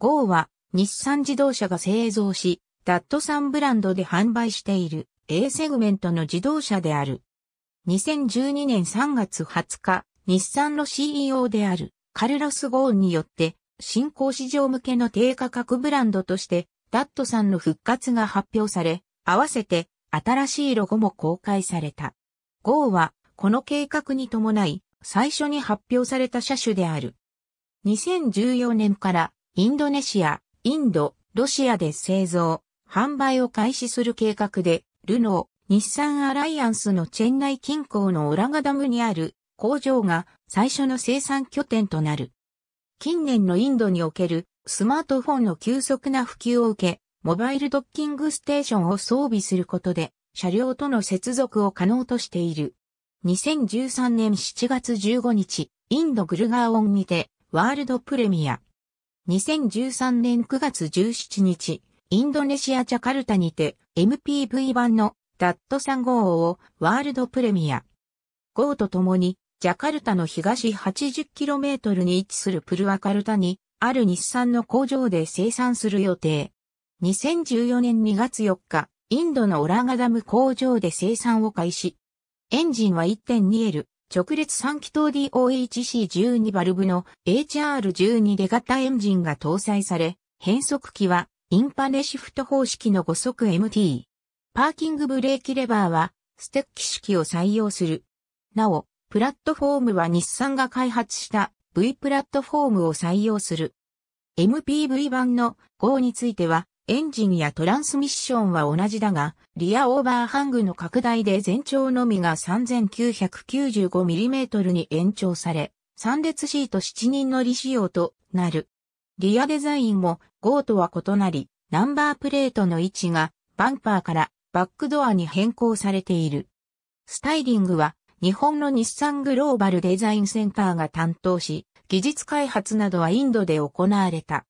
GO は日産自動車が製造し、ダットサンブランドで販売している A セグメントの自動車である。2012年3月20日、日産の CEO であるカルロス・ゴーンによって新興市場向けの低価格ブランドとしてダットさんの復活が発表され、合わせて新しいロゴも公開された。GO はこの計画に伴い最初に発表された車種である。2014年からインドネシア、インド、ロシアで製造、販売を開始する計画で、ルノー、日産アライアンスのチェンナイ近郊のオラガダムにある工場が最初の生産拠点となる。近年のインドにおけるスマートフォンの急速な普及を受け、モバイルドッキングステーションを装備することで、車両との接続を可能としている。2013年7月15日、インドグルガーオンにて、ワールドプレミア、2013年9月17日、インドネシアジャカルタにて MPV 版のダット3号をワールドプレミア。号とともに、ジャカルタの東 80km に位置するプルアカルタに、ある日産の工場で生産する予定。2014年2月4日、インドのオラガダム工場で生産を開始。エンジンは 1.2L、直列3気筒 DOHC12 バルブの HR12 出型エンジンが搭載され、変速機はインパネシフト方式の5速 MT。パーキングブレーキレバーはステッキ式を採用する。なお、プラットフォームは日産が開発した V プラットフォームを採用する。MPV 版の GO についてはエンジンやトランスミッションは同じだが、リアオーバーハングの拡大で全長のみが 3995mm に延長され、3列シート7人乗り仕様となる。リアデザインも GO とは異なり、ナンバープレートの位置がバンパーからバックドアに変更されている。スタイリングは日本の日産グローバルデザインセンターが担当し、技術開発などはインドで行われた。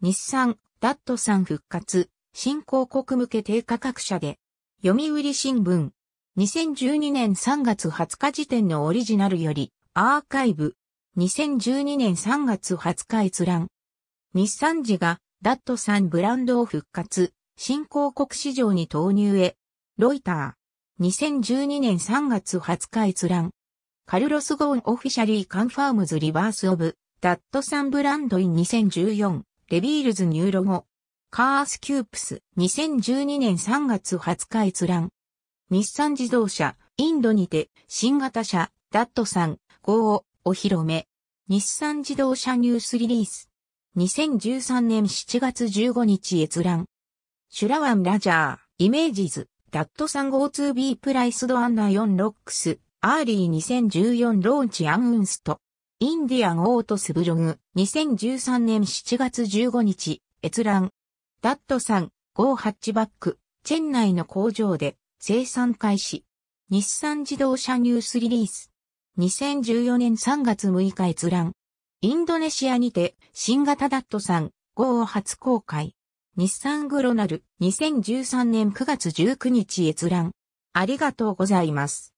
日産ダットさん復活、新興国向け低価格車で、読売新聞、2012年3月20日時点のオリジナルより、アーカイブ、2012年3月20日閲覧。日産時が、ダットさんブランドを復活、新興国市場に投入へ。ロイター、2012年3月20日閲覧。カルロス・ゴーン・オフィシャリー・カンファームズ・リバース・オブ、ダット・サン・ブランド・イン2014。レビールズニューロゴ。カースキュープス2012年3月20日閲覧。日産自動車、インドにて、新型車、ダットさん、5を、お披露目。日産自動車ニュースリリース。2013年7月15日閲覧。シュラワンラジャー、イメージズ、ダットさん 52B プライスドアンダー4ロックス、アーリー2014ローンチアンウンスト。インディアンオートスブログ、2013年7月15日、閲覧。ダットゴ5ハッチバック、チェン内の工場で生産開始。日産自動車ニュースリリース。2014年3月6日閲覧。インドネシアにて新型ダットゴ5を初公開。日産グロナル、2013年9月19日閲覧。ありがとうございます。